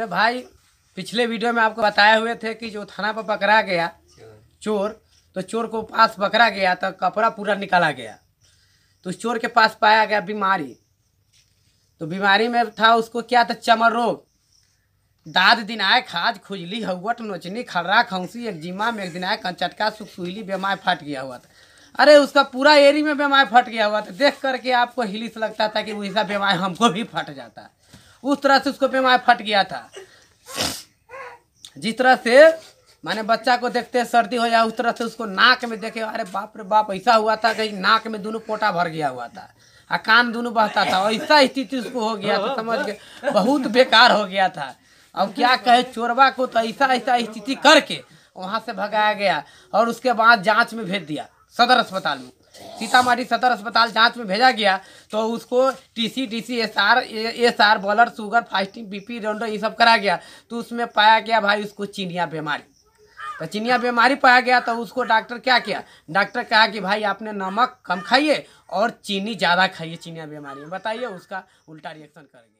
अरे भाई पिछले वीडियो में आपको बताए हुए थे कि जो थाना पर पकड़ा गया चोर तो चोर को पास पकड़ा गया तो कपड़ा पूरा निकाला गया तो उस चोर के पास पाया गया बीमारी तो बीमारी में था उसको क्या था चमर रोग दाद दिनाए खाद खुजली हवट नोचनी खर्रा एक एक्जिमा में एक दिनाए कंचटका सुख सुहली बेमाय फट गया हुआ था अरे उसका पूरा एरी में बेमाय फट गया हुआ था देख करके आपको हिलिस लगता था कि वैसा बेमाय हमको भी फट जाता है उस तरह से उसको बीमार फट गया था जिस तरह से मैंने बच्चा को देखते सर्दी हो जाए उस तरह से उसको नाक में देखे अरे बाप रे बाप ऐसा हुआ था कि नाक में दोनों पोटा भर गया हुआ था आ कान दोनों बहता था ऐसा स्थिति उसको हो गया था समझ गए बहुत बेकार हो गया था अब क्या कहे चोरबा को तो ऐसा ऐसा स्थिति करके वहाँ से भगाया गया और उसके बाद जांच में भेज दिया सदर अस्पताल में सीतामढ़ी सदर अस्पताल जांच में भेजा गया तो उसको टीसी टीसी एसआर एसआर बॉलर शुगर फास्टिंग बीपी रोंडो ये सब करा गया तो उसमें पाया गया भाई उसको चीनिया बीमारी तो चीनिया बीमारी पाया गया तो उसको डॉक्टर क्या किया डॉक्टर कहा कि भाई आपने नमक कम खाइए और चीनी ज़्यादा खाइए चीनिया बीमारी में बताइए उसका उल्टा रिएक्शन कर गया